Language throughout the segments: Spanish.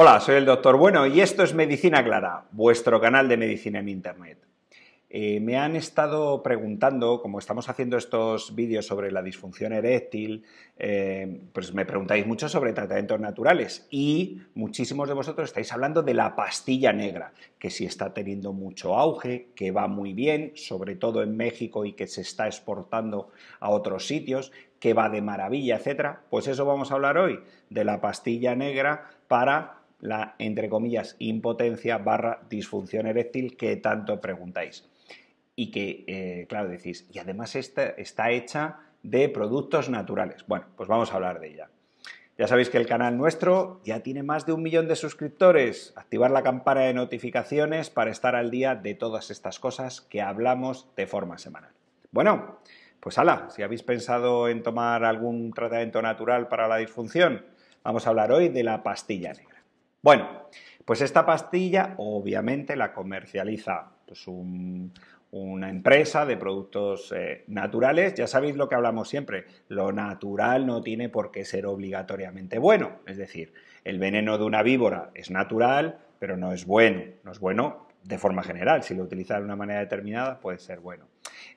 Hola, soy el doctor Bueno y esto es Medicina Clara, vuestro canal de medicina en Internet. Eh, me han estado preguntando, como estamos haciendo estos vídeos sobre la disfunción eréctil, eh, pues me preguntáis mucho sobre tratamientos naturales y muchísimos de vosotros estáis hablando de la pastilla negra, que si está teniendo mucho auge, que va muy bien, sobre todo en México y que se está exportando a otros sitios, que va de maravilla, etcétera. Pues eso vamos a hablar hoy, de la pastilla negra para la, entre comillas, impotencia barra disfunción eréctil que tanto preguntáis. Y que, eh, claro, decís, y además esta está hecha de productos naturales. Bueno, pues vamos a hablar de ella. Ya sabéis que el canal nuestro ya tiene más de un millón de suscriptores. Activar la campana de notificaciones para estar al día de todas estas cosas que hablamos de forma semanal. Bueno, pues hala, si habéis pensado en tomar algún tratamiento natural para la disfunción, vamos a hablar hoy de la pastilla negra. Bueno, pues esta pastilla obviamente la comercializa pues, una empresa de productos eh, naturales. Ya sabéis lo que hablamos siempre, lo natural no tiene por qué ser obligatoriamente bueno. Es decir, el veneno de una víbora es natural, pero no es bueno. No es bueno de forma general. Si lo utiliza de una manera determinada, puede ser bueno.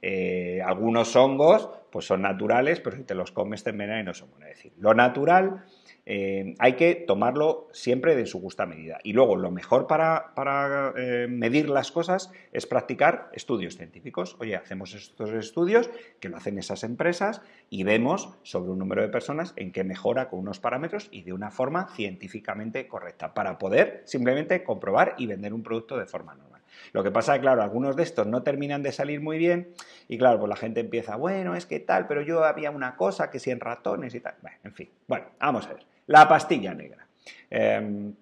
Eh, algunos hongos pues son naturales, pero si te los comes te envenena y no son buenos. Es decir, lo natural eh, hay que tomarlo siempre de su justa medida. Y luego, lo mejor para, eh, medir las cosas es practicar estudios científicos. Oye, hacemos estos estudios que lo hacen esas empresas y vemos sobre un número de personas en que mejora con unos parámetros y de una forma científicamente correcta para poder simplemente comprobar y vender un producto de forma nueva. Lo que pasa es claro, algunos de estos no terminan de salir muy bien y, claro, pues la gente empieza, bueno, es que tal, pero yo había una cosa que si en ratones y tal. en fin, bueno, vamos a ver. La pastilla negra. Em,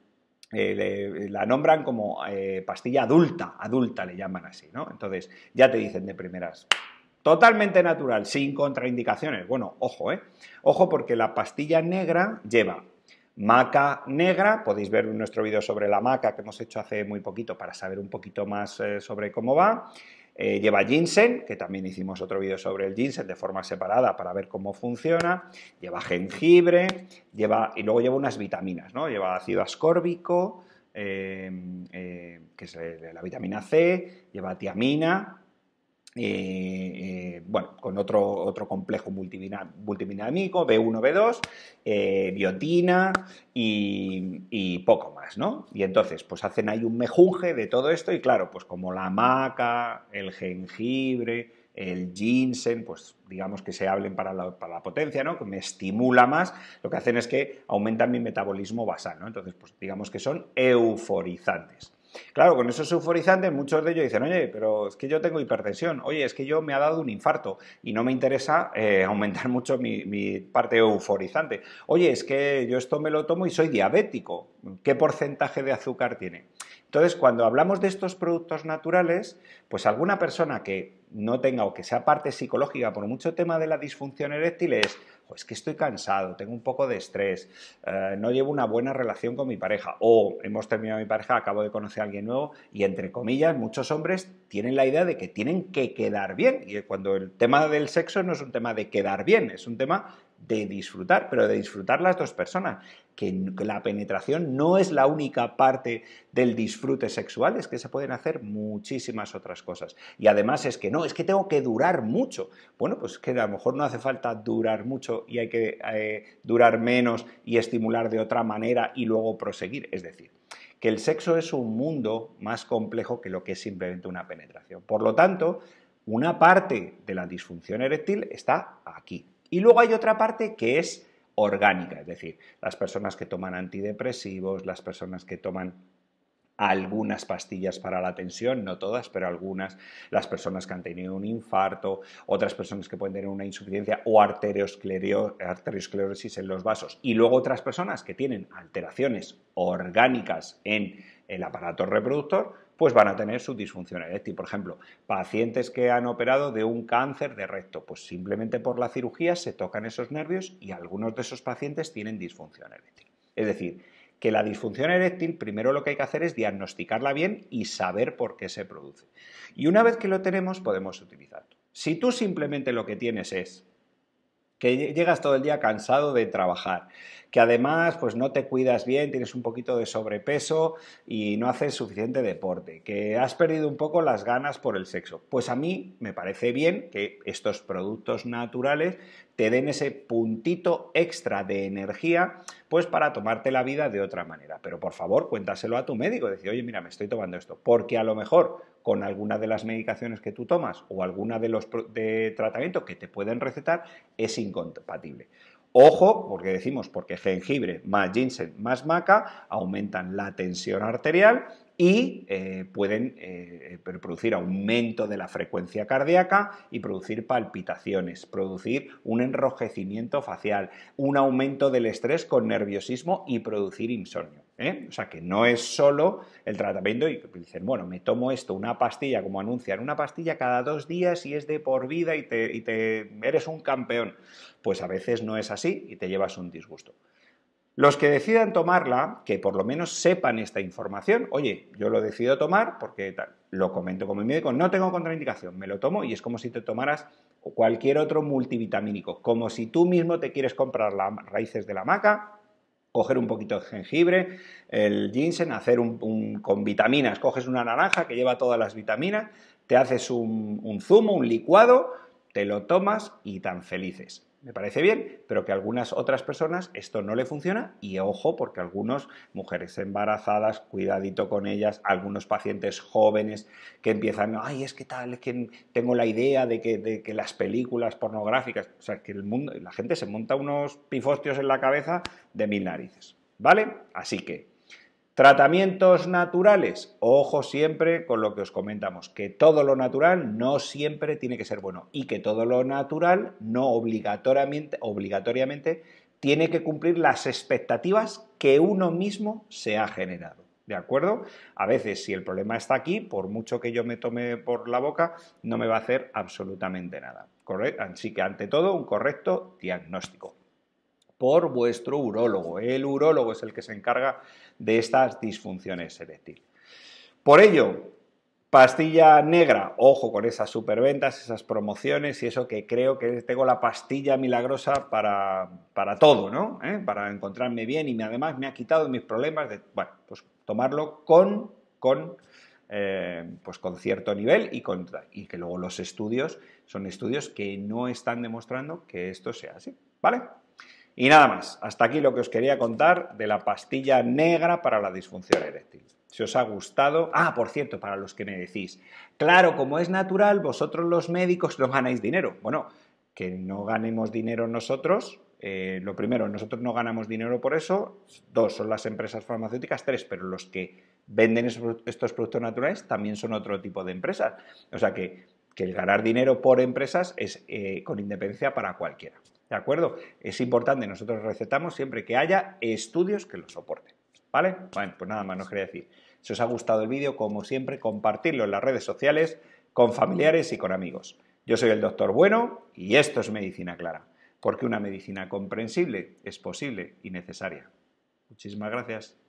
eh, la nombran como eh, pastilla adulta, adulta le llaman así, ¿no? Entonces, ya te dicen de primeras, totalmente natural, sin contraindicaciones. Bueno, ojo, ¿eh? Ojo porque la pastilla negra lleva maca negra. Podéis ver nuestro vídeo sobre la maca que hemos hecho hace muy poquito para saber un poquito más eh, sobre cómo va. Eh, lleva ginseng, que también hicimos otro vídeo sobre el ginseng de forma separada para ver cómo funciona. Lleva jengibre, lleva, y luego lleva unas vitaminas, ¿no? Lleva ácido ascórbico, eh, que es la vitamina C, lleva tiamina, eh, eh, bueno, con otro, otro complejo multivinámico, B1, B2, eh, biotina y, poco más, ¿no? Y entonces, pues hacen ahí un mejunje de todo esto y claro, pues como la maca, el jengibre, el ginseng, pues digamos que se hablen para la, para la, potencia, ¿no? Que me estimula más, lo que hacen es que aumentan mi metabolismo basal, ¿no? Entonces, pues digamos que son euforizantes. Claro, con esos euforizantes muchos de ellos dicen, oye, pero es que yo tengo hipertensión, oye, es que yo me ha dado un infarto y no me interesa eh, aumentar mucho mi, mi, parte euforizante. Oye, es que yo esto me lo tomo y soy diabético. ¿Qué porcentaje de azúcar tiene? Entonces, cuando hablamos de estos productos naturales, pues alguna persona que no tenga o que sea parte psicológica por mucho tema de la disfunción eréctil es, pues que estoy cansado, tengo un poco de estrés, eh, no llevo una buena relación con mi pareja o hemos terminado mi pareja, acabo de conocer a alguien nuevo y entre comillas muchos hombres tienen la idea de que tienen que quedar bien y cuando el tema del sexo no es un tema de quedar bien, es un tema de disfrutar, pero de disfrutar las dos personas, que la penetración no es la única parte del disfrute sexual, es que se pueden hacer muchísimas otras cosas. Y además es que no, es que tengo que durar mucho. Bueno, pues que a lo mejor no hace falta durar mucho y hay que eh, durar menos y estimular de otra manera y luego proseguir. Es decir, que el sexo es un mundo más complejo que lo que es simplemente una penetración. Por lo tanto, una parte de la disfunción eréctil está aquí, y luego hay otra parte que es orgánica, es decir, las personas que toman antidepresivos, las personas que toman algunas pastillas para la tensión, no todas, pero algunas, las personas que han tenido un infarto, otras personas que pueden tener una insuficiencia o arteriosclerosis en los vasos, y luego otras personas que tienen alteraciones orgánicas en el aparato reproductor, pues van a tener su disfunción eréctil. Por ejemplo, pacientes que han operado de un cáncer de recto, pues simplemente por la cirugía se tocan esos nervios y algunos de esos pacientes tienen disfunción eréctil. Es decir, que la disfunción eréctil, primero lo que hay que hacer es diagnosticarla bien y saber por qué se produce. Y una vez que lo tenemos, podemos utilizarlo. Si tú simplemente lo que tienes es que llegas todo el día cansado de trabajar, que además pues no te cuidas bien, tienes un poquito de sobrepeso y no haces suficiente deporte, que has perdido un poco las ganas por el sexo. Pues a mí me parece bien que estos productos naturales te den ese puntito extra de energía, pues para tomarte la vida de otra manera. Pero por favor, cuéntaselo a tu médico, decir, oye, mira, me estoy tomando esto, porque a lo mejor con alguna de las medicaciones que tú tomas o alguna de los tratamientos que te pueden recetar es incompatible. Ojo, porque decimos, porque jengibre más ginseng más maca aumentan la tensión arterial y eh, pueden eh, eh, producir aumento de la frecuencia cardíaca y producir palpitaciones, producir un enrojecimiento facial, un aumento del estrés con nerviosismo y producir insomnio. O sea que no es solo el tratamiento y dicen, bueno, me tomo esto, una pastilla, como anuncian, una pastilla cada dos días y es de por vida y y te eres un campeón. Pues a veces no es así y te llevas un disgusto. Los que decidan tomarla, que por lo menos sepan esta información, oye, yo lo decido tomar porque tal, lo comento con mi médico, no tengo contraindicación, me lo tomo y es como si te tomaras cualquier otro multivitamínico, como si tú mismo te quieres comprar las raíces de la maca, coger un poquito de jengibre, el ginseng, hacer un, con vitaminas, coges una naranja que lleva todas las vitaminas, te haces un zumo, un licuado, te lo tomas y tan felices. Me parece bien, pero que a algunas otras personas esto no le funciona y ojo porque algunas mujeres embarazadas, cuidadito con ellas, algunos pacientes jóvenes que empiezan, ay, es que tal, es que tengo la idea de que, de que las películas pornográficas, o sea, que el mundo, la gente se monta unos pifostios en la cabeza de mil narices, ¿vale? Así que Tratamientos naturales. Ojo siempre con lo que os comentamos, que todo lo natural no siempre tiene que ser bueno y que todo lo natural no obligatoriamente, obligatoriamente tiene que cumplir las expectativas que uno mismo se ha generado. ¿De acuerdo? A veces, si el problema está aquí, por mucho que yo me tome por la boca, no me va a hacer absolutamente nada. Así que, ante todo, un correcto diagnóstico por vuestro urólogo. El urólogo es el que se encarga de estas disfunciones eréctiles. Por ello, Pastilla negra, ojo con esas superventas, esas promociones y eso que creo que tengo la pastilla milagrosa para, para todo, ¿no? ¿Eh? Para encontrarme bien y además me ha quitado mis problemas de, bueno, pues tomarlo con, con, eh, pues con cierto nivel y, con, y que luego los estudios son estudios que no están demostrando que esto sea así, ¿vale? Y nada más, hasta aquí lo que os quería contar de la pastilla negra para la disfunción eréctil. Si os ha gustado, ah, por cierto, para los que me decís, claro, como es natural, vosotros los médicos no ganáis dinero. Bueno, que no ganemos dinero nosotros, eh, lo primero, nosotros no ganamos dinero por eso. Dos, son las empresas farmacéuticas. Tres, pero los que venden estos productos naturales también son otro tipo de empresas. O sea que, el ganar dinero por empresas es eh, con independencia para cualquiera. ¿De acuerdo? Es importante, nosotros recetamos siempre que haya estudios que lo soporten. ¿Vale? Bueno, pues nada más nos quería decir. Si os ha gustado el vídeo, como siempre, compartirlo en las redes sociales, con familiares y con amigos. Yo soy el doctor Bueno y esto es Medicina Clara, porque una medicina comprensible es posible y necesaria. Muchísimas gracias.